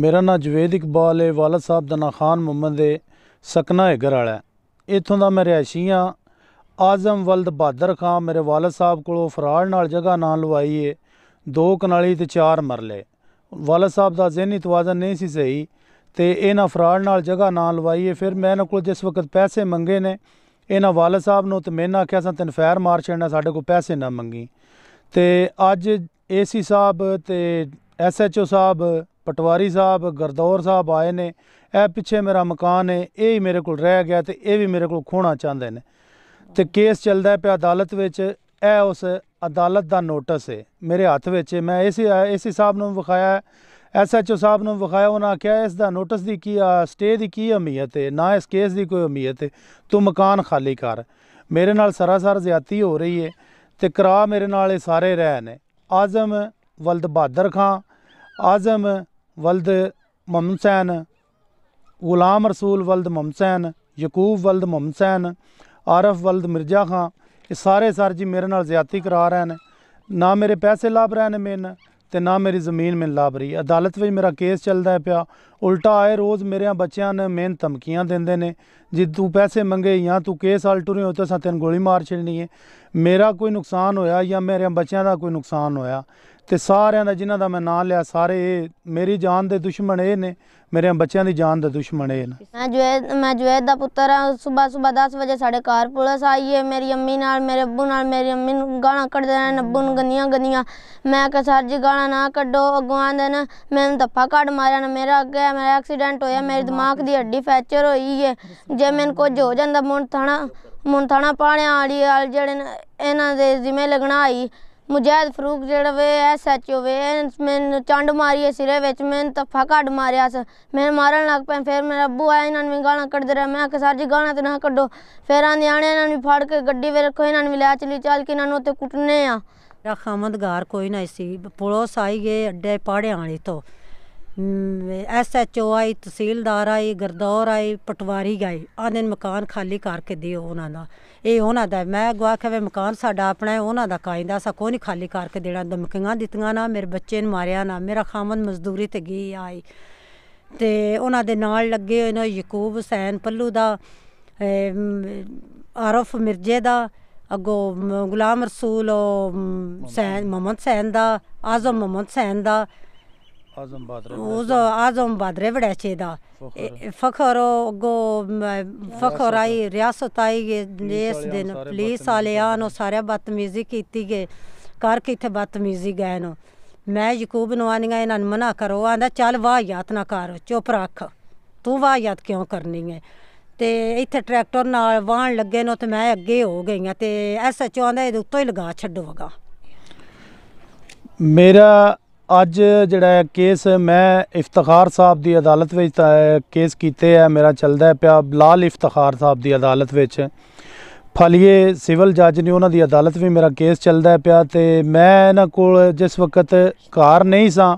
ਮੇਰਾ ਨਾਮ ਜਵੇਦ ਇਕਬਾਲ ਹੈ ਵਾਲਦ ਸਾਹਿਬ ਦਾ ਨਾਮ ਖਾਨ ਮੁਹੰਮਦ ਹੈ ਸਕਨਾ ਹੈਗਰ ਵਾਲਾ ਇੱਥੋਂ ਦਾ ਮੈਂ ਰਿਹਾਇਸ਼ੀ ਆ ਆਜ਼ਮ ਵਲਦ ਬਹਾਦਰ ਖਾਨ ਮੇਰੇ ਵਾਲਦ ਸਾਹਿਬ ਕੋਲੋਂ ਫਰਾਰ ਨਾਲ ਜਗ੍ਹਾ ਨਾਂ ਲਵਾਈ ਏ ਦੋ ਕਨਾਲੀ ਤੇ ਚਾਰ ਮਰਲੇ ਵਾਲਦ ਸਾਹਿਬ ਦਾ ਜ਼ਿਹਨੀ ਤਵਾਜ਼ਨ ਨਹੀਂ ਸੀ ਸਹੀ ਤੇ ਇਹਨਾਂ ਫਰਾਰ ਨਾਲ ਜਗ੍ਹਾ ਨਾਂ ਲਵਾਈ ਏ ਫਿਰ ਮੈਂ ਇਹਨਾਂ ਕੋਲ ਜਿਸ ਵਕਤ ਪੈਸੇ ਮੰਗੇ ਨੇ ਇਹਨਾਂ ਵਾਲਦ ਸਾਹਿਬ ਨੂੰ ਤੇ ਮੈਨਾਂ ਆਖਿਆ ਸਾਂ ਤੈਨੂੰ ਫੈਰ ਮਾਰ ਛੱਡਣਾ ਸਾਡੇ ਕੋਲ ਪੈਸੇ ਨਾ ਮੰਗੀ ਤੇ ਅੱਜ ਏਸੀ ਸਾਹਿਬ ਤੇ ਐਸਐਚਓ ਸਾਹਿਬ ਪਟਵਾਰੀ ਸਾਹਿਬ ਗਰਦੌਰ ਸਾਹਿਬ ਆਏ ਨੇ ਇਹ ਪਿੱਛੇ ਮੇਰਾ ਮਕਾਨ ਹੈ ਇਹ ਹੀ ਮੇਰੇ ਕੋਲ ਰਹਿ ਗਿਆ ਤੇ ਇਹ ਵੀ ਮੇਰੇ ਕੋਲ ਖੋਣਾ ਚਾਹੁੰਦੇ ਨੇ ਤੇ ਕੇਸ ਚੱਲਦਾ ਪਿਆ ਅਦਾਲਤ ਵਿੱਚ ਇਹ ਉਸ ਅਦਾਲਤ ਦਾ ਨੋਟਿਸ ਹੈ ਮੇਰੇ ਹੱਥ ਵਿੱਚ ਮੈਂ ਇਸੇ ਇਸੇ ਸਾਹਿਬ ਨੂੰ ਵਿਖਾਇਆ ਐਸਐਚਓ ਸਾਹਿਬ ਨੂੰ ਵਿਖਾਇਆ ਉਹਨਾਂ ਆਖਿਆ ਇਸ ਦਾ ਨੋਟਿਸ ਦੀ ਕੀ ਸਟੇ ਦੀ ਕੀ ਅਹਿਮੀਅਤ ਹੈ ਨਾ ਇਸ ਕੇਸ ਦੀ ਕੋਈ ਅਹਿਮੀਅਤ ਹੈ ਤੂੰ ਮਕਾਨ ਖਾਲੀ ਕਰ ਮੇਰੇ ਨਾਲ ਸਰਾਸਰ ਜ਼ਿਆਤੀ ਹੋ ਰਹੀ ਹੈ ਤੇ ਕਰਾ ਮੇਰੇ ਨਾਲ ਇਹ ਸਾਰੇ ਰਹਿ ਨੇ ਆਜ਼ਮ ਵਲਦ ਬਹਾਦਰ ਖਾਨ ਆਜ਼ਮ ਵਲਦ ममसैन ग़ुलाम रसूल ਵਲਦ ममसैन ਯਕੂਬ ਵਲਦ ਮਮਸੈਨ ਆਰਫ ਵਲਦ ਮਿਰਜ਼ਾ ਖਾਂ ਇਹ ਸਾਰੇ ਸਰ ਜੀ ਮੇਰੇ ਨਾਲ ਜ਼ਿਆਤੀ ਕਰਾ ਰਹੇ ਨੇ ਨਾ ਮੇਰੇ ਪੈਸੇ ਲਾਭ ਰਹੇ ਨੇ ਮੇਨ ਤੇ ਨਾ ਮੇਰੀ ਜ਼ਮੀਨ ਮੇਨ ਲਾਭ ਰਹੀ ਅਦਾਲਤ ਵਿੱਚ ਮੇਰਾ ਕੇਸ ਚੱਲਦਾ ਪਿਆ ਉਲਟਾ ਆਏ ਰੋਜ਼ ਮੇਰੇ ਬੱਚਿਆਂ ਨੇ ਮੈਨ ਧਮਕੀਆਂ ਦਿੰਦੇ ਨੇ ਜੇ ਤੂੰ ਪੈਸੇ ਮੰਗੇ ਜਾਂ ਤੂੰ ਕੇਸ ਹਲਟੂਰੇ ਹੋ ਤਾਂ ਸਾਂ ਤੈਨੂੰ ਗੋਲੀ ਮਾਰ ਛੜਨੀ ਹੈ ਮੇਰਾ ਕੋਈ ਨੁਕਸਾਨ ਹੋਇਆ ਜਾਂ ਮੇਰੇ ਬੱਚਿਆਂ ਦਾ ਕੋਈ ਨੁਕਸਾਨ ਹੋਇਆ ਤੇ ਸਾਰਿਆਂ ਦਾ ਜਿਨ੍ਹਾਂ ਦਾ ਮੈਂ ਨਾਂ ਲਿਆ ਸਾਰੇ ਮੇਰੀ ਜਾਨ ਦੇ ਦੁਸ਼ਮਣ ਇਹ ਨੇ ਮੇਰੇ ਬੱਚਿਆਂ ਦੀ ਜਾਨ ਦੇ ਦੁਸ਼ਮਣ ਇਹ ਨੇ ਮੈਂ ਜੁਐਦ ਮੈਂ ਜੁਐਦ ਦਾ ਪੁੱਤਰ ਆ ਸਵੇਰ ਸਵੇਰ 10 ਵਜੇ ਸਾਡੇ ਘਰ ਪੁਲਿਸ ਆਈ ਹੈ ਮੇਰੀ ਅੰਮੀ ਨਾਲ ਮੇਰੇ ਅੱਬੂ ਨਾਲ ਮੇਰੀ ਅੰਮੀ ਨੂੰ ਗਾਣਾ ਕੱਢਦੇ ਨੇ ਅੱਬੂ ਨੂੰ ਗੰਦੀਆਂ ਗੰਦੀਆਂ ਮੈਂ ਕਿਹਾ ਸਰ ਜੀ ਗਾਣਾ ਨਾ ਕੱਢੋ ਅੱਗੋਂ ਆਂਦੇ ਨੇ ਮੈਨੂੰ ਧੱਫਾ ਕੱਢ ਮਾਰਿਆ ਨਾ ਮੇਰਾ ਅੱਗੇ ਮੇਰਾ ਐਕਸੀਡੈਂਟ ਹੋਇਆ ਮੇਰੇ ਦਿਮਾਗ ਦੀ ਹੱਡੀ ਫੈਕਚਰ ਹੋਈ ਹੈ ਜੇ ਮੈਨੂੰ ਕੁਝ ਹੋ ਜਾਂਦਾ ਮੁੰਡ ਥਾਣਾ ਮੁੰਡ ਥਾਣਾ ਪਾਣਿਆ ਵਾਲੀ ਜਿਹੜੇ ਇਹਨਾਂ ਦੇ ਜ਼ਿੰਮੇ ਲਗਣਾ ਆਈ ਮੁਜਾਹਿਦ ਫਰੂਕ ਜਿਹੜਾ ਵੇ ਐਸ ਐਚ ਓ ਵੇ ਮੈਂ ਚੰਡ ਮਾਰੀ ਸਿਰੇ ਵਿੱਚ ਮੈਂ ਤਫਾ ਕੱਢ ਮਾਰਿਆ ਸ ਮੈਂ ਮਾਰਨ ਲੱਗ ਪਿਆ ਫਿਰ ਮੇਰਾ ਅੱਬੂ ਆਇਆ ਇਹਨਾਂ ਨੂੰ ਗਾਲਾਂ ਕੱਢਦੇ ਰਿਹਾ ਮੈਂ ਕਿ ਸਰ ਜੀ ਗਾਲਾਂ ਤੇ ਨਾ ਕੱਢੋ ਫਿਰ ਆਂ ਨਿਆਣੇ ਇਹਨਾਂ ਨੂੰ ਫੜ ਕੇ ਗੱਡੀ ਵੇ ਰੱਖੋ ਇਹਨਾਂ ਨੂੰ ਲੈ ਚਲੀ ਚੱਲ ਕੇ ਇਹਨਾਂ ਨੂੰ ਉੱਤੇ ਕੁੱਟਨੇ ਆ ਰਖਾਮਦਗਾਰ ਕੋਈ ਨਹੀਂ ਸੀ ਪੁਲਿਸ ਆਈ ਗਏ ਅੱਡੇ ਪਾੜਿਆਂ ਵਾਲੀ ਤੋਂ ਐਸਐਚਓ ਆਈ ਤਹਿਸੀਲਦਾਰ ਆਈ ਗਰਦੌਰ ਆਈ ਪਟਵਾਰੀ ਗਏ ਆਨੇ ਮਕਾਨ ਖਾਲੀ ਕਰਕੇ ਦਿਓ ਉਹਨਾਂ ਦਾ ਇਹ ਉਹਨਾਂ ਦਾ ਮੈਂ ਗਵਾ ਕੇ ਮਕਾਨ ਸਾਡਾ ਆਪਣਾ ਹੈ ਉਹਨਾਂ ਦਾ ਕਾਇਦਾ ਸਾ ਕੋਈ ਨਹੀਂ ਖਾਲੀ ਕਰਕੇ ਦੇਣਾ ਧਮਕੀਆਂ ਦਿੱਤੀਆਂ ਨਾ ਮੇਰੇ ਬੱਚੇ ਨੂੰ ਮਾਰਿਆ ਨਾ ਮੇਰਾ ਖਾਮਦ ਮਜ਼ਦੂਰੀ ਤੇ ਗਈ ਆਈ ਤੇ ਉਹਨਾਂ ਦੇ ਨਾਲ ਲੱਗੇ ਹੋਏ ਨੇ ਯਕੂਬ ਹੁਸੈਨ ਪੱਲੂ ਦਾ ਆਰਫ ਮਿਰਜੇ ਦਾ ਅਗੋ ਗੁਲਾਮ ਰਸੂਲ ਹੁਸੈਨ ਮੁਹੰਮਦ ਹੁਸੈਨ ਦਾ ਆਜ਼ਮ ਮੁਹੰਮਦ ਹੁਸੈਨ ਦਾ ਆਜ਼ਮ ਆਜ਼ਮ azom badrevreçi da fakir ਗੋ ਫਖਰ ਆਈ ਰਿਆਸਤ ਆਈ ਗੇ ਇਸ ਦਿਨ ਪੁਲਿਸ ਵਾਲਿਆਂ ਨੂੰ ਸਾਰਿਆ ਬਤਮੀਜ਼ੀ ਕੀਤੀ ਗਏ ਕਰਕੇ ਇੱਥੇ ਬਤਮੀਜ਼ੀ ਗਏ ਨੋ ਮੈਂ ਯਕੂਬ ਨਵਾਨੀਆਂ ਇਹਨਾਂ ਨੂੰ ਮਨਾ ਕਰੋ ਆਂਦਾ ਚੱਲ ਵਾਹ ਯਾਤ ਨਾ ਕਰ ਚੁੱਪ ਰੱਖ ਤੂੰ ਵਾਹ ਯਾਤ ਕਿਉਂ ਕਰਨੀ ਹੈ ਤੇ ਇੱਥੇ ਟਰੈਕਟਰ ਨਾਲ ਵਾਹਣ ਲੱਗੇ ਨੋ ਤੇ ਮੈਂ ਅੱਗੇ ਹੋ ਗਈਆਂ ਤੇ ਐਸਐਚਓ ਆਂਦਾ ਇਹਦੇ ਉੱਤੋਂ ਹੀ ਲਗਾ ਛੱਡੋਗਾ ਮੇਰਾ ਅੱਜ ਜਿਹੜਾ ਕੇਸ ਮੈਂ ਇਫਤਖਾਰ ਸਾਹਿਬ ਦੀ ਅਦਾਲਤ ਵਿੱਚ ਕੇਸ ਕੀਤੇ ਆ ਮੇਰਾ ਚੱਲਦਾ ਪਿਆ ਲਾਲ ਇਫਤਖਾਰ ਸਾਹਿਬ ਦੀ ਅਦਾਲਤ ਵਿੱਚ ਫਲੀਏ ਸਿਵਲ ਜੱਜ ਨੇ ਉਹਨਾਂ ਦੀ ਅਦਾਲਤ ਵੀ ਮੇਰਾ ਕੇਸ ਚੱਲਦਾ ਪਿਆ ਤੇ ਮੈਂ ਇਹਨਾਂ ਕੋਲ ਜਿਸ ਵਕਤ ਘਰ ਨਹੀਂ ਸਾਂ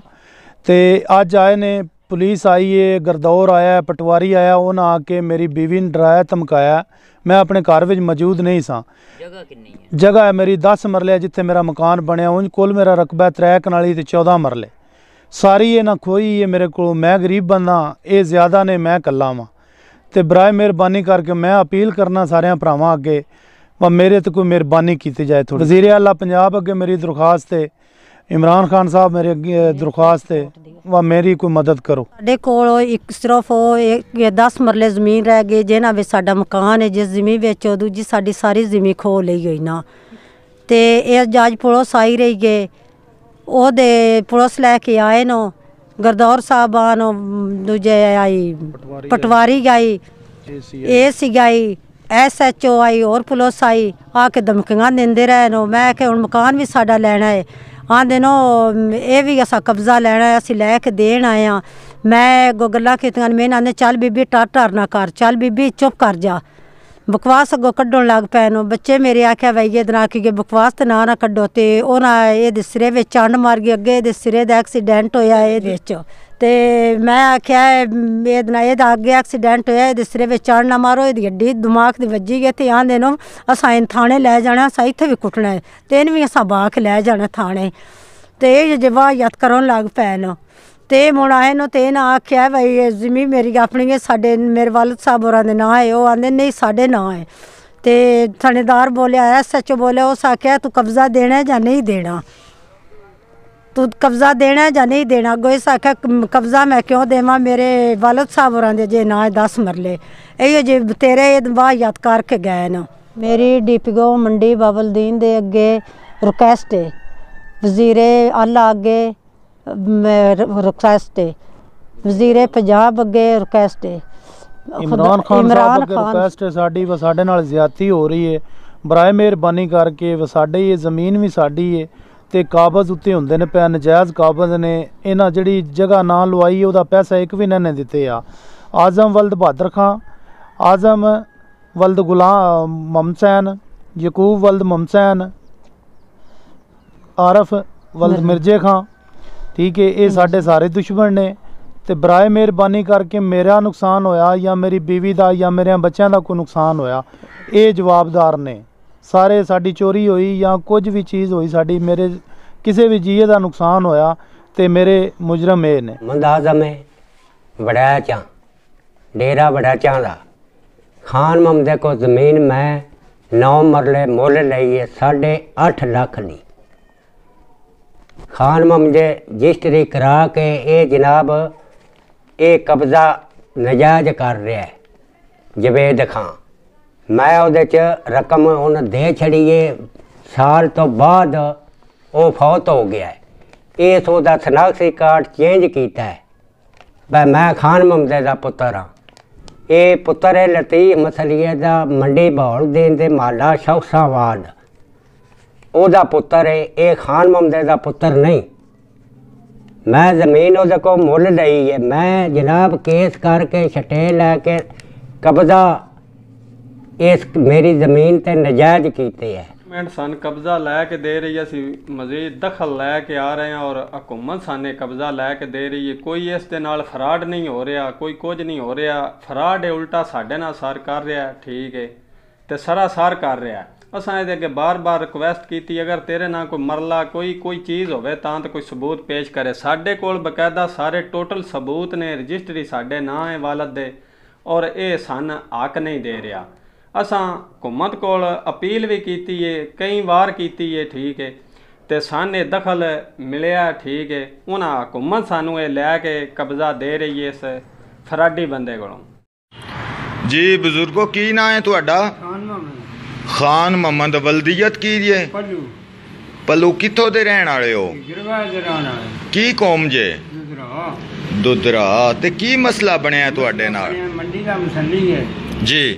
ਤੇ ਅੱਜ ਆਏ ਨੇ ਪੁਲਿਸ ਆਈ ਏ ਗਰਦੌਰ ਆਇਆ ਪਟਵਾਰੀ ਆਇਆ ਉਹਨਾਂ ਆ ਕੇ ਮੇਰੀ ਬੀਵੀ ਨੂੰ ਡਰਾਇਆ ਧਮਕਾਇਆ ਮੈਂ ਆਪਣੇ ਘਰ ਵਿੱਚ ਮੌਜੂਦ ਨਹੀਂ ਸਾਂ ਜਗ੍ਹਾ ਕਿੰਨੀ ਹੈ ਜਗ੍ਹਾ ਹੈ ਮੇਰੀ 10 ਮਰਲੇ ਜਿੱਥੇ ਮੇਰਾ ਮਕਾਨ ਬਣਿਆ ਉਂਝ ਕੁੱਲ ਮੇਰਾ ਰਕਬਾ ਤਰੇ ਕਨਾਲੀ ਤੇ 14 ਮਰਲੇ ਸਾਰੀ ਇਹ ਨਾ ਖੋਈ ਇਹ ਮੇਰੇ ਕੋਲ ਮੈਂ ਗਰੀਬ ਬੰਦਾ ਇਹ ਜ਼ਿਆਦਾ ਨੇ ਮੈਂ ਕੱਲਾ ਵਾਂ ਤੇ ਬਰਾਏ ਮਿਹਰਬਾਨੀ ਕਰਕੇ ਮੈਂ ਅਪੀਲ ਕਰਨਾ ਸਾਰਿਆਂ ਭਰਾਵਾਂ ਅੱਗੇ ਵਾ ਮੇਰੇ ਤੇ ਕੋਈ ਮਿਹਰਬਾਨੀ ਕੀਤੀ ਜਾਏ ਥੋੜੀ ਵਜ਼ੀਰ ਆਲਾ ਪੰਜਾਬ ਅੱਗੇ ਮੇਰੀ ਦਰਖਾਸਤ ਹੈ ਇਮਰਾਨ ਖਾਨ ਸਾਹਿਬ ਮੇਰੇ ਅੱਗੇ ਦਰਖਾਸਤ ਹੈ ਵਾ ਮੇਰੀ ਕੋਈ ਮਦਦ ਕਰੋ ਸਾਡੇ ਕੋਲ ਇੱਕ ਸਿਰਫ ਉਹ 10 ਮਰਲੇ ਜ਼ਮੀਨ ਰਹਿ ਗਈ ਜਿਹਨਾਂ ਵਿੱਚ ਸਾਡਾ ਮਕਾਨ ਹੈ ਜਿਸ ਜ਼ਮੀਨ ਵਿੱਚ ਉਹ ਦੂਜੀ ਸਾਡੀ ਸਾਰੀ ਜ਼ਮੀਨ ਖੋ ਲਈ ਗਈ ਨਾ ਤੇ ਇਹ ਜੱਜ ਪੁਲਿਸ ਆਈ ਰਹੀ ਗਏ ਉਹਦੇ ਪੁਲਿਸ ਲੈ ਕੇ ਆਏ ਨੋ ਗਰਦੌਰ ਸਾਹਿਬਾਨ ਦੂਜੇ ਆਈ ਪਟਵਾਰੀ ਗਈ ਇਹ ਸੀ ਗਈ ਐਸ ਓ ਆਈ ਹੋਰ ਪੁਲਿਸ ਆਈ ਆ ਕੇ ਧਮਕੀਆਂ ਦਿੰਦੇ ਰਹੇ ਨੋ ਮੈਂ ਕਿ ਹੁਣ ਮਕਾਨ ਵੀ ਸਾਡਾ ਲੈਣਾ ਹੈ ਆਂਦੇ ਨੋ ਇਹ ਵੀ ਅਸਾਂ ਕਬਜ਼ਾ ਲੈਣਾ ਅਸੀਂ ਲੈ ਕੇ ਦੇਣ ਆਏ ਆ ਮੈਂ ਖੇਤਾਂ ਕੀਤੀਆਂ ਮੈਂ ਨੇ ਚੱਲ ਬੀਬੀ ਟਰ ਟਰ ਨਾ ਕਰ ਚੱਲ ਬੀਬੀ ਚੁੱਪ ਕਰ ਜਾ ਬਕਵਾਸ ਅਗੋ ਕੱਢਣ ਲੱਗ ਪੈ ਨੋ ਬੱਚੇ ਮੇਰੇ ਆਖਿਆ ਵਈਏ ਦਨਾ ਕਿ ਬਕਵਾਸ ਤੇ ਨਾ ਨਾ ਕੱਢੋ ਤੇ ਉਹ ਨਾ ਇਹਦੇ ਸਿਰੇ ਵਿੱਚ ਚੰਡ ਮਾਰ ਗਈ ਅੱਗੇ ਇਹਦੇ ਸਿਰੇ ਦਾ ਐਕਸੀਡੈਂਟ ਹੋਇਆ ਇਹਦੇ ਵਿੱਚ ਤੇ ਮੈਂ ਆਖਿਆ ਇਹ ਨਾ ਇਹਦਾ ਅੱਗੇ ਐਕਸੀਡੈਂਟ ਹੋਇਆ ਇਹਦੇ ਸਿਰੇ ਵਿੱਚ ਚੜ ਨਾ ਮਾਰੋ ਇਹਦੀ ਗੱਡੀ ਦਿਮਾਗ ਦੀ ਵੱਜੀ ਗਈ ਤੇ ਆਂਦੇ ਨੂੰ ਅਸਾਂ ਇਨ ਥਾਣੇ ਲੈ ਜਾਣਾ ਸਾਂ ਇੱਥੇ ਵੀ ਕੁੱਟਣਾ ਤੇ ਇਹਨੂੰ ਵੀ ਅਸਾਂ ਬਾਖ ਲੈ ਜਾਣਾ ਥਾਣੇ ਤੇ ਇਹ ਯਤ ਕਰਨ ਲੱਗ ਪੈ ਤੇ ਮੁੜ ਆਏ ਨੂੰ ਤੇ ਨਾ ਆਖਿਆ ਭਾਈ ਇਹ ਜ਼ਮੀਨ ਮੇਰੀ ਆਪਣੀ ਹੈ ਸਾਡੇ ਮੇਰੇ ਵਾਲਦ ਸਾਹਿਬ ਹੋਰਾਂ ਦੇ ਨਾਂ ਹੈ ਉਹ ਆਂਦੇ ਨਹੀਂ ਸਾਡੇ ਨਾਂ ਹੈ ਤੇ ਥਾਣੇਦਾਰ ਬੋਲਿਆ ਐਸਐਚਓ ਬੋਲਿਆ ਉਹ ਸਾਖਿਆ ਤੂੰ ਕਬਜ਼ਾ ਦੇਣਾ ਜਾਂ ਨਹੀਂ ਦੇਣਾ ਤੂੰ ਕਬਜ਼ਾ ਦੇਣਾ ਜਾਂ ਨਹੀਂ ਦੇਣਾ ਗੋਇਸ ਸਾਖਾ ਕਬਜ਼ਾ ਮੈਂ ਕਿਉਂ ਦੇਵਾਂ ਮੇਰੇ ਵਾਲਦ ਸਾਹਿਬ ਹੋਰਾਂ ਦੇ ਜੇ ਨਾ 10 ਮਰਲੇ ਇਹ ਜੇ ਤੇਰੇ ਇਹ ਦਵਾ ਯਾਦ ਕਰਕੇ ਗਏ ਨਾ ਮੇਰੀ ਡੀਪੀਓ ਮੰਡੀ ਬਬਲਦੀਨ ਦੇ ਅੱਗੇ ਰਿਕਵੈਸਟ ਹੈ ਵਜ਼ੀਰੇ ਆਲਾ ਅੱਗੇ ਰਿਕਵੈਸਟ ਹੈ ਵਜ਼ੀਰੇ ਪੰਜਾਬ ਅੱਗੇ ਰਿਕਵੈਸਟ ਹੈ ਇਮਰਾਨ ਖਾਨ ਸਾਹਿਬ ਅੱਗੇ ਰਿਕਵੈਸਟ ਹੈ ਸਾਡੀ ਸਾਡੇ ਨਾਲ ਜ਼ਿਆਦਤੀ ਹੋ ਰਹੀ ਹੈ ਬਰਾਏ ਮਿਹਰਬਾਨੀ ਕਰਕੇ ਸਾਡੇ ਇਹ ਜ਼ਮੀਨ ਵੀ ਸਾਡੀ ਹੈ ਤੇ ਕਾਬਜ਼ ਉੱਤੇ ਹੁੰਦੇ ਨੇ ਪਿਆ ਨਜਾਇਜ਼ ਕਾਬਜ਼ ਨੇ ਇਹਨਾਂ ਜਿਹੜੀ ਜਗ੍ਹਾ ਨਾ ਲਵਾਈ ਉਹਦਾ ਪੈਸਾ ਇੱਕ ਵੀ ਇਹਨਾਂ ਨੇ ਦਿੱਤੇ ਆ ਆਜ਼ਮ ਵਲਦ ਬਹਾਦਰ ਖਾਨ ਆਜ਼ਮ ਵਲਦ ਗੁਲਾਮ ਮਮਸੈਨ ਯਕੂਬ ਵਲਦ ਮਮਸੈਨ ਆਰਫ ਵਲਦ ਮਿਰਜੇ ਖਾਨ ਠੀਕ ਹੈ ਇਹ ਸਾਡੇ ਸਾਰੇ ਦੁਸ਼ਮਣ ਨੇ ਤੇ ਬਰਾਏ ਮਿਹਰਬਾਨੀ ਕਰਕੇ ਮੇਰਾ ਨੁਕਸਾਨ ਹੋਇਆ ਜਾਂ ਮੇਰੀ بیوی ਦਾ ਜਾਂ ਮੇਰੇ ਬੱਚਿਆਂ ਦਾ ਕੋਈ ਨੁਕਸਾਨ ਹੋਇਆ ਇਹ ਜਵਾਬਦਾਰ ਨੇ ਸਾਰੇ ਸਾਡੀ ਚੋਰੀ ਹੋਈ ਜਾਂ ਕੁਝ ਵੀ ਚੀਜ਼ ਹੋਈ ਸਾਡੀ ਮੇਰੇ ਕਿਸੇ ਵੀ ਜੀਏ ਦਾ ਨੁਕਸਾਨ ਹੋਇਆ ਤੇ ਮੇਰੇ ਮੁਜਰਮ ਇਹ ਨੇ ਮੰਦਾਜ਼ਮ ਹੈ ਬੜਾ ਚਾ ਡੇਰਾ ਬੜਾ ਚਾ ਦਾ ਖਾਨ ਮਮਦੇ ਕੋ ਜ਼ਮੀਨ ਮੈਂ 9 ਮਰਲੇ ਮੁੱਲ ਲਈਏ ਹੈ 8.5 ਲੱਖ ਦੀ ਖਾਨ ਮਮਦੇ ਰਜਿਸਟਰੀ ਕਰਾ ਕੇ ਇਹ ਜਨਾਬ ਇਹ ਕਬਜ਼ਾ ਨਜਾਇਜ਼ ਕਰ ਰਿਹਾ ਹੈ ਜਵੇਦ ਖਾਨ ਮੈਂ ਉਹਦੇ 'ਚ ਰਕਮ ਉਹਨ ਦੇ ਛੜੀਏ ਸਾਲ ਤੋਂ ਬਾਅਦ ਉਹ ਫੌਤ ਹੋ ਗਿਆ ਹੈ ਇਸ ਉਹਦਾ ਸਨਾਖੀ ਕਾਰਡ ਚੇਂਜ ਕੀਤਾ ਹੈ ਬਈ ਮੈਂ ਖਾਨ ਮਮਦੇ ਦਾ ਪੁੱਤਰ ਹਾਂ ਇਹ ਪੁੱਤਰ ਹੈ ਲਤੀਫ ਮਸਲੀਏ ਦਾ ਮੰਡੀ ਬੌਲ ਦੇਣ ਦੇ ਮਾਲਾ ਸ਼ੌਕਸਾਵਾਦ ਉਹਦਾ ਪੁੱਤਰ ਹੈ ਇਹ ਖਾਨ ਮਮਦੇ ਦਾ ਪੁੱਤਰ ਨਹੀਂ ਮੈਂ ਜ਼ਮੀਨ ਉਹਦੇ ਕੋ ਮੁੱਲ ਲਈ ਹੈ ਮੈਂ ਜਨਾਬ ਕੇਸ ਕਰਕੇ ਛਟੇ ਲੈ ਕੇ ਕਬਜ਼ਾ ਇਸ ਮੇਰੀ ਜ਼ਮੀਨ ਤੇ ਨਜਾਇਜ਼ ਕੀਤੇ ਹੈ ਮੈਂ ਸਨ ਕਬਜ਼ਾ ਲੈ ਕੇ ਦੇ ਰਹੀ ਅਸੀਂ ਮਜ਼ੀਦ ਦਖਲ ਲੈ ਕੇ ਆ ਰਹੇ ਹਾਂ ਔਰ ਹਕੂਮਤ ਸਾਨੇ ਕਬਜ਼ਾ ਲੈ ਕੇ ਦੇ ਰਹੀ ਹੈ ਕੋਈ ਇਸ ਦੇ ਨਾਲ ਫਰਾਡ ਨਹੀਂ ਹੋ ਰਿਹਾ ਕੋਈ ਕੁਝ ਨਹੀਂ ਹੋ ਰਿਹਾ ਫਰਾਡ ਹੈ ਉਲਟਾ ਸਾਡੇ ਨਾਲ ਸਰ ਕਰ ਰਿਹਾ ਠੀਕ ਹੈ ਤੇ ਸਰ ਕਰ ਰਿਹਾ ਅਸਾਂ ਇਹਦੇ ਅੱਗੇ ਬਾਰ-ਬਾਰ ਰਿਕਵੈਸਟ ਕੀਤੀ ਅਗਰ ਤੇਰੇ ਨਾਲ ਕੋਈ ਮਰਲਾ ਕੋਈ ਕੋਈ ਚੀਜ਼ ਹੋਵੇ ਤਾਂ ਤੇ ਕੋਈ ਸਬੂਤ ਪੇਸ਼ ਕਰੇ ਸਾਡੇ ਕੋਲ ਬਕਾਇਦਾ ਸਾਰੇ ਟੋਟਲ ਸਬੂਤ ਨੇ ਰਜਿਸਟਰੀ ਸਾਡੇ ਨਾਂ ਹੈ ਵਾਲਦ ਦੇ ਔਰ ਇਹ ਸਨ ਆਕ ਨਹੀਂ ਦੇ ਰਿਹਾ ਅਸਾਂ ਹਕੂਮਤ ਕੋਲ ਅਪੀਲ ਵੀ ਕੀਤੀ ਏ ਕਈ ਵਾਰ ਕੀਤੀ ਏ ਠੀਕ ਏ ਤੇ ਸਾਨੇ ਦਖਲ ਮਿਲਿਆ ਠੀਕ ਏ ਉਹਨਾਂ ਹਕੂਮਤ ਸਾਨੂੰ ਇਹ ਲੈ ਕੇ ਕਬਜ਼ਾ ਦੇ ਰਹੀ ਏ ਇਸ ਫਰਾਡੀ ਬੰਦੇ ਕੋਲੋਂ ਜੀ ਬਜ਼ੁਰਗੋ ਕੀ ਨਾਂ ਹੈ ਤੁਹਾਡਾ ਖਾਨ ਮੁਹੰਮਦ ਵਲਦੀਅਤ ਕੀ ਜੀ ਪੱਲੂ ਪੱਲੂ ਕਿੱਥੋਂ ਦੇ ਰਹਿਣ ਵਾਲੇ ਹੋ ਕੀ ਕੌਮ ਜੇ ਦੁਦਰਾ ਤੇ ਕੀ ਮਸਲਾ ਬਣਿਆ ਤੁਹਾਡੇ ਨਾਲ ਮੰਡੀ ਦਾ ਮਸੱਲੀ ਹੈ ਜੀ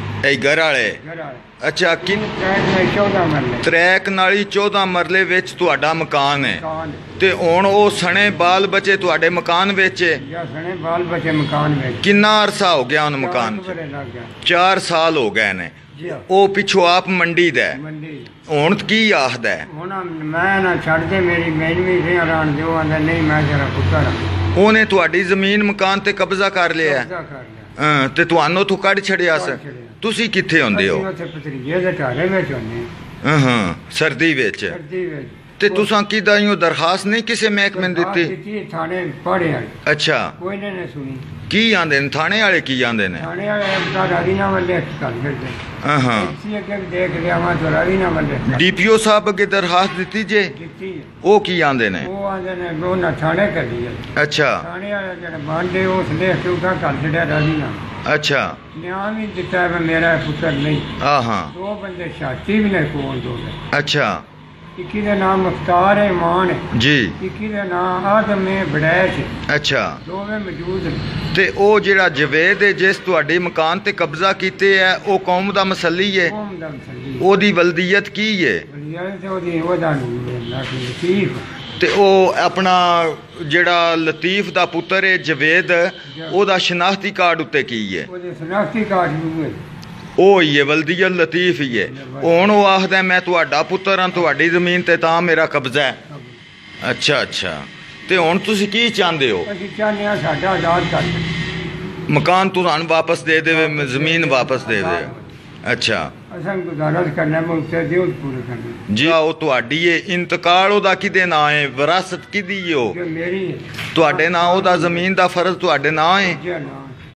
ਇਹ ਘਰ ਵਾਲੇ ਅੱਛਾ ਕਿੰਨ ਟਰੈਕ ਨਾਲੀ 14 ਮਰਲੇ ਵਿੱਚ ਤੁਹਾਡਾ ਮਕਾਨ ਹੈ ਤੇ ਹੁਣ ਉਹ ਸਣੇ ਬਾਲ ਬਚੇ ਤੁਹਾਡੇ ਮਕਾਨ ਵਿੱਚ ਸਣੇ ਬਾਲ ਬਚੇ ਮਕਾਨ ਵਿੱਚ ਕਿੰਨਾ ਅਰਸਾ ਹੋ ਗਿਆ ਉਹਨ ਮਕਾਨ ਚ 4 ਸਾਲ ਹੋ ਗਏ ਨੇ ਉਹ ਪਿੱਛੋਂ ਆਪ ਮੰਡੀ ਦਾ ਹੁਣ ਕੀ ਆਖਦਾ ਹੁਣ ਮੈਂ ਨਾ ਛੱਡ ਦੇ ਮੇਰੀ ਮੈਨਵੀ ਸੇ ਆਰਾਨ ਦਿਓ ਆਂਦਾ ਨਹੀਂ ਮੈਂ ਜਰਾ ਪੁੱਤਰ ਉਹਨੇ ਤੁਹਾਡੀ ਜ਼ਮੀਨ ਮਕਾਨ ਤੇ ਕਬਜ਼ਾ ਕਰ ਲਿਆ ਹਾਂ ਤੇ ਤੁਹਾਨੂੰ ਤੋਂ ਕੱਢ ਛੜਿਆ ਸੀ ਤੁਸੀਂ ਕਿੱਥੇ ਹੁੰਦੇ ਅਸੀਂ ਹੋ ਉੱਥੇ ਪਤਰੀਏ ਦੇ ਘਾਰੇ ਵਿੱਚ ਹੁੰਦੇ ਹਾਂ। ਹਾਂ ਹਾਂ ਸਰਦੀ ਵਿੱਚ ਸਰਦੀ ਵਿੱਚ ਤੇ ਤੁਸੀਂ ਕਿਦਾਂ ਹੀ ਦਰਖਾਸਤ ਨਹੀਂ ਕਿਸੇ ਮਹਿਕਮੇ ਨੂੰ ਦਿੱਤੀ ਦਿੱਤੀ ਥਾਣੇ ਪੜਿਆ ਅੱਛਾ ਕੋਈ ਨੇ ਸੁਣੀ ਕੀ ਆਂਦੇ ਨੇ ਥਾਣੇ ਵਾਲੇ ਕੀ ਆਂਦੇ ਨੇ ਥਾਣੇ ਵਾਲੇ ਦਾ ਨਾਲ ਲਿਖ ਕੇ ਕਰ ਹਾਂ ਹਾਂ ਸੀ ਅੱਗੇ ਦੇਖ ਲਿਆ ਮੈਂ ਤਾਂ ਨਾਲ ਲਿਖ ਡੀਪੀਓ ਸਾਹਿਬ ਅੱਗੇ ਦਰਖਾਸਤ ਦਿੱਤੀ ਜੇ ਦਿੱਤੀ ਉਹ ਕੀ ਆਂਦੇ ਨੇ ਉਹ ਆਂਦੇ ਨੇ ਉਹ ਨਾ ਥਾਣੇ ਕਰੀ ਅੱਛਾ ਥਾਣੇ ਵਾਲੇ ਜਿਹੜੇ ਬਾਂਡੇ ਉਸ ਲਿਖ ਕੇ ਉਹਦਾ ਕਰ ਛੱਡਿਆ ਨਾਲ ਅੱਛਾ ਨਿਆਂ ਨਹੀਂ ਦਿੱਤਾ ਵੀ ਮੇਰਾ ਪੁੱਤਰ ਨਹੀਂ ਹਾਂ ਹਾਂ ਦੋ ਬੰਦੇ ਸ਼ਾਤੀ ਵੀ ਨੇ ਕੋਲ ਦੋ ਨੇ ਅੱਛਾ ਇੱਕੀ ਦਾ ਨਾਮ ਮੁਖਤਾਰ ਹੈ ਇਮਾਨ ਹੈ ਜੀ ਇੱਕੀ ਦਾ ਨਾਮ ਆਦਮ ਹੈ ਬੜੈਸ ਹੈ। ਅੱਛਾ ਦੋਵੇਂ ਮੌਜੂਦ ਨੇ ਤੇ ਉਹ ਜਿਹੜਾ ਜਵੇਦ ਹੈ ਜਿਸ ਤੁਹਾਡੇ ਮਕਾਨ ਤੇ ਕਬਜ਼ਾ ਕੀਤੇ ਹੈ ਉਹ ਕੌਮ ਦਾ ਮਸੱਲੀ ਹੈ ਕੌਮ ਦਾ ਮਸੱਲੀ ਉਹਦੀ ਵਲਦੀਅਤ ਕੀ ਹੈ ਵਲਦੀਅਤ ਉਹਦੀ ਉਹਦਾ ਨੂਰ ਹੈ ਲੇਕਿਨ ਲਤੀਫ ਤੇ ਉਹ ਆਪਣਾ ਜਿਹੜਾ ਲਤੀਫ ਦਾ ਪੁੱਤਰ ਹੈ ਜਵੇਦ ਉਹਦਾ ਸ਼ਨਾਖਤੀ ਕਾਰਡ ਉੱਤੇ ਕੀ ਹੈ ਉਹਦੇ ਸ਼ਨਾਖਤੀ ਕਾਰਡ ਨੂੰ ਉਹ ਹੀ ਹੈ ਵਲਦੀਅਲ ਲਤੀਫ ਹੀ ਹੈ ਹੁਣ ਉਹ ਆਖਦਾ ਮੈਂ ਤੁਹਾਡਾ ਪੁੱਤਰ ਹਾਂ ਤੁਹਾਡੀ ਜ਼ਮੀਨ ਤੇ ਤਾਂ ਮੇਰਾ ਕਬਜ਼ਾ ਹੈ ਅੱਛਾ ਅੱਛਾ ਤੇ ਹੁਣ ਤੁਸੀਂ ਕੀ ਚਾਹੁੰਦੇ ਹੋ ਅਸੀਂ ਚਾਹੁੰਦੇ ਹਾਂ ਸਾਡਾ ਆਜ਼ਾਦ ਕਰ ਮਕਾਨ ਤੁਹਾਨੂੰ ਵਾਪਸ ਦੇ ਦੇਵੇ ਜ਼ਮੀਨ ਵਾਪਸ ਦੇ ਦੇ ਅੱਛਾ ਅਸਾਂ ਗੁਜ਼ਾਰਾ ਕਰਨਾ ਮੁਕਤੇ ਦੀ ਉਹ ਪੂਰੇ ਕਰਨ ਜੀ ਉਹ ਤੁਹਾਡੀ ਇਹ ਇੰਤਕਾਲ ਉਹਦਾ ਕਿਦੇ ਨਾਂ ਹੈ ਵਿਰਾਸਤ ਕਿਦੀ ਹੋ ਮੇਰੀ ਤੁਹਾਡੇ ਨਾਂ ਉਹਦਾ ਜ਼ਮੀਨ ਦਾ ਫਰਜ਼ ਤੁਹਾਡੇ ਨਾਂ ਹੈ